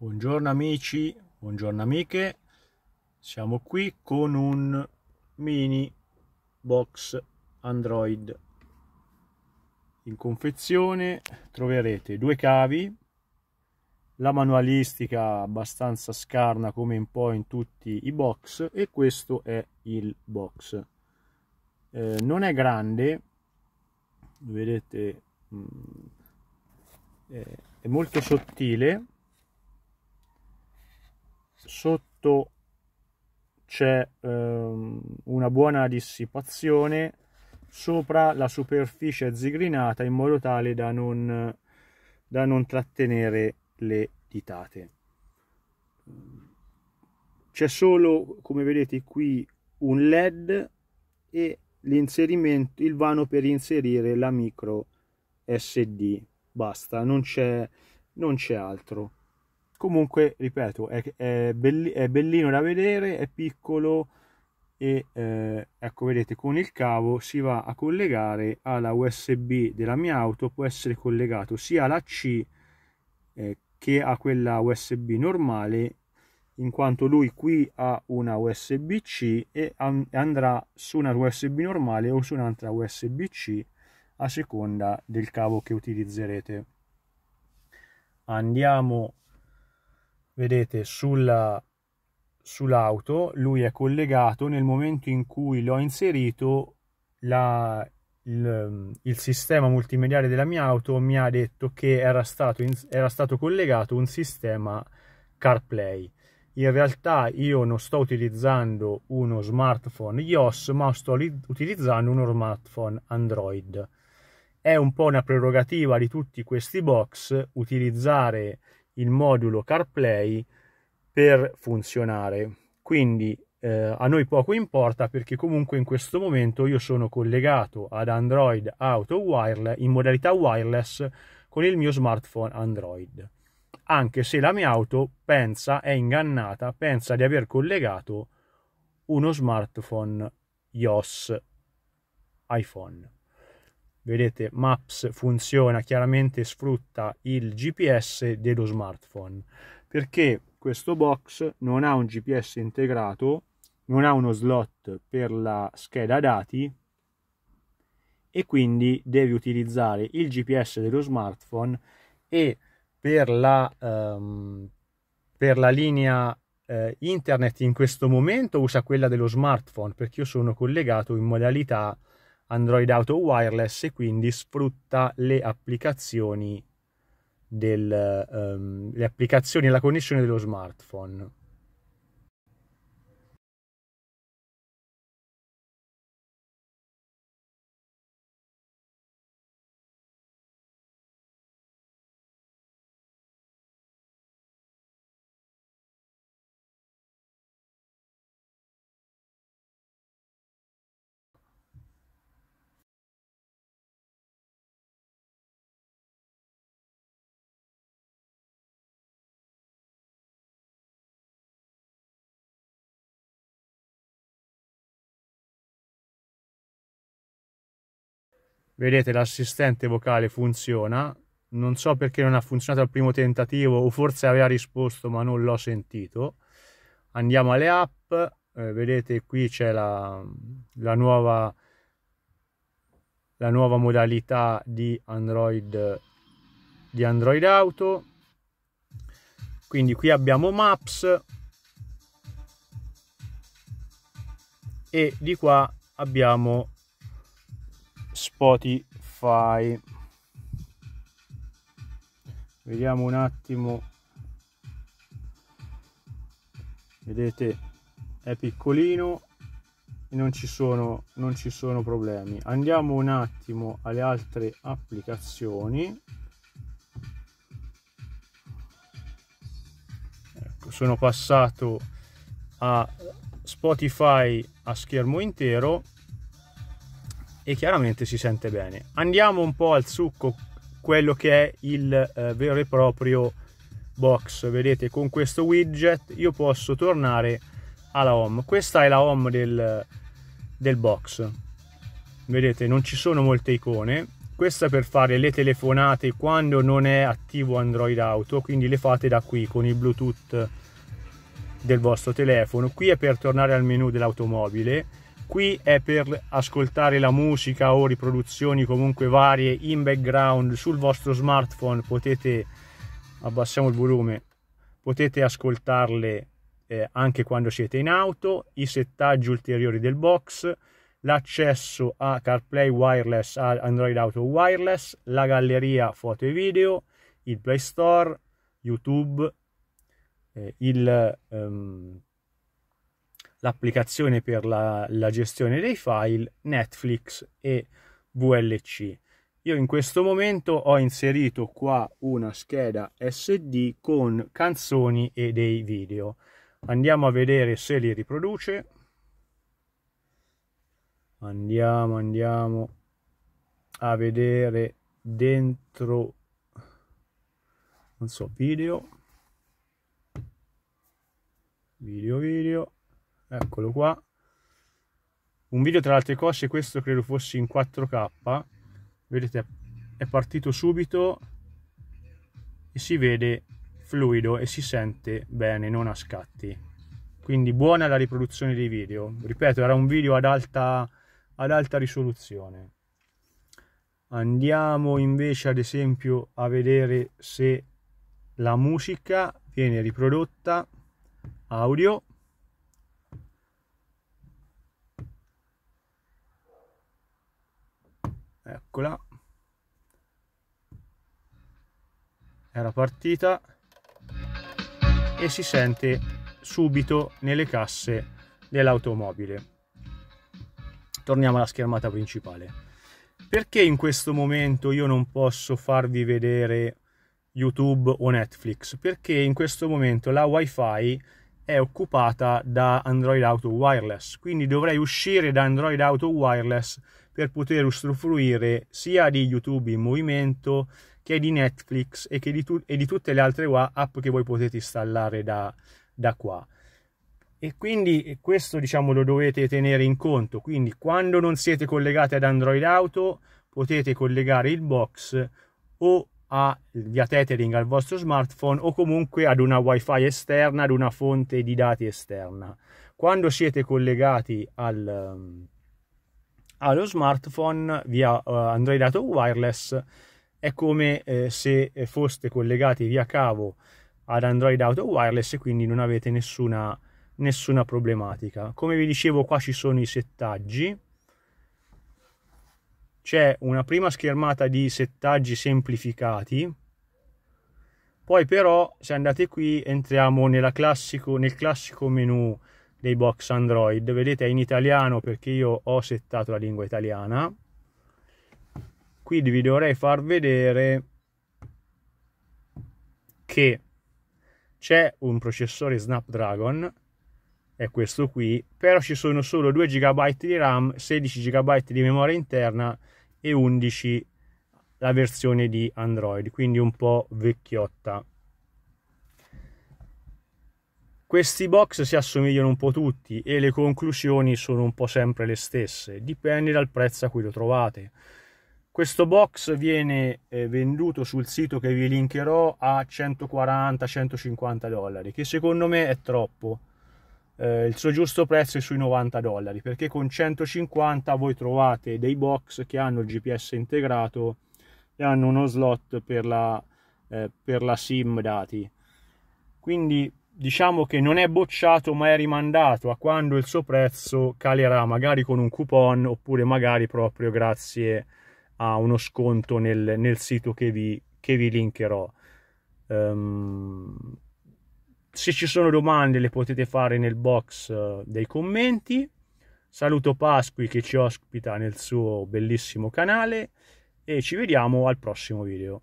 Buongiorno amici, buongiorno amiche, siamo qui con un mini box Android. In confezione troverete due cavi, la manualistica abbastanza scarna come un po' in tutti i box e questo è il box. Eh, non è grande, vedete, mh, mm, è, è molto sottile sotto c'è ehm, una buona dissipazione, sopra la superficie zigrinata in modo tale da non, da non trattenere le ditate. C'è solo, come vedete qui, un LED e l'inserimento, il vano per inserire la micro SD. Basta, non c'è, non c'è altro comunque ripeto è, è, belli, è bellino da vedere è piccolo e eh, ecco vedete con il cavo si va a collegare alla usb della mia auto può essere collegato sia alla c eh, che a quella usb normale in quanto lui qui ha una USB-C e andrà su una USB normale o su un'altra USB-C a seconda del cavo che utilizzerete. Andiamo vedete sulla, sull'auto lui è collegato nel momento in cui l'ho inserito la, il, il, sistema multimediale della mia auto mi ha detto che era stato, in, era stato collegato un sistema CarPlay in realtà io non sto utilizzando uno smartphone iOS ma sto utilizzando uno smartphone Android è un po' una prerogativa di tutti questi box utilizzare il modulo CarPlay per funzionare. Quindi eh, a noi poco importa perché comunque in questo momento io sono collegato ad Android Auto wireless, in modalità wireless con il mio smartphone Android. Anche se la mia auto pensa, è ingannata, pensa di aver collegato uno smartphone iOS iPhone vedete Maps funziona chiaramente sfrutta il GPS dello smartphone perché questo box non ha un GPS integrato, non ha uno slot per la scheda dati e quindi devi utilizzare il GPS dello smartphone e per la, um, per la linea eh, internet in questo momento usa quella dello smartphone perché io sono collegato in modalità Android Auto Wireless e quindi sfrutta le applicazioni, del, um, le applicazioni e la connessione dello smartphone. Vedete, l'assistente vocale funziona. Non so perché non ha funzionato al primo tentativo o forse aveva risposto ma non l'ho sentito. Andiamo alle app. Eh, vedete qui c'è la, la, nuova, la nuova modalità di Android, di Android Auto. Quindi qui abbiamo Maps, e di qua abbiamo Spotify. Vediamo un attimo. Vedete, è piccolino e non ci sono, non ci sono problemi. Andiamo un attimo alle altre applicazioni. Ecco, sono passato a Spotify a schermo intero e chiaramente si sente bene. Andiamo un po' al succo, quello che è il eh, vero e proprio box. Vedete, con questo widget io posso tornare alla home. Questa è la home del, del box. Vedete, non ci sono molte icone. Questa è per fare le telefonate quando non è attivo Android Auto, quindi le fate da qui con il Bluetooth del vostro telefono. Qui è per tornare al menu dell'automobile qui è per ascoltare la musica o riproduzioni comunque varie in background sul vostro smartphone potete abbassiamo il volume potete ascoltarle eh, anche quando siete in auto i settaggi ulteriori del box l'accesso a CarPlay wireless a Android Auto wireless la galleria foto e video il Play Store YouTube eh, il ehm, l'applicazione per la, la gestione dei file, Netflix e VLC. Io in questo momento ho inserito qua una scheda SD con canzoni e dei video. Andiamo a vedere se li riproduce. Andiamo, andiamo a vedere dentro, non so, video, video, video eccolo qua un video tra le altre cose questo credo fosse in 4k vedete è partito subito e si vede fluido e si sente bene non a scatti quindi buona la riproduzione dei video ripeto era un video ad alta, ad alta risoluzione andiamo invece ad esempio a vedere se la musica viene riprodotta audio eccola era partita e si sente subito nelle casse dell'automobile torniamo alla schermata principale perché in questo momento io non posso farvi vedere YouTube o Netflix? Perché in questo momento la WiFi è occupata da Android Auto Wireless, quindi dovrei uscire da Android Auto Wireless per poter usufruire sia di YouTube in movimento che di Netflix e, che di, tu- e di, tutte le altre app che voi potete installare da, da qua. E quindi questo diciamo lo dovete tenere in conto. Quindi quando non siete collegati ad Android Auto potete collegare il box o a, via tethering al vostro smartphone o comunque ad una wifi esterna, ad una fonte di dati esterna. Quando siete collegati al, allo smartphone via uh, Android Auto Wireless è come eh, se eh, foste collegati via cavo ad Android Auto Wireless e quindi non avete nessuna, nessuna problematica. Come vi dicevo qua ci sono i settaggi, c'è una prima schermata di settaggi semplificati, poi però se andate qui entriamo classico, nel classico menu dei box Android. Vedete è in italiano perché io ho settato la lingua italiana. Quindi vi dovrei far vedere che c'è un processore Snapdragon, è questo qui, però ci sono solo 2 GB di RAM, 16 GB di memoria interna e 11 la versione di Android, quindi un po' vecchiotta. Questi box si assomigliano un po' tutti e le conclusioni sono un po' sempre le stesse, dipende dal prezzo a cui lo trovate. Questo box viene eh, venduto sul sito che vi linkerò a 140-150 dollari, che secondo me è troppo. Eh, il suo giusto prezzo è sui 90 dollari, perché con 150 voi trovate dei box che hanno il GPS integrato e hanno uno slot per la, eh, per la SIM dati. Quindi diciamo che non è bocciato ma è rimandato a quando il suo prezzo calerà magari con un coupon oppure magari proprio grazie a uno sconto nel, nel sito che vi, che vi linkerò um, se ci sono domande le potete fare nel box eh, dei commenti saluto Pasqui che ci ospita nel suo bellissimo canale e ci vediamo al prossimo video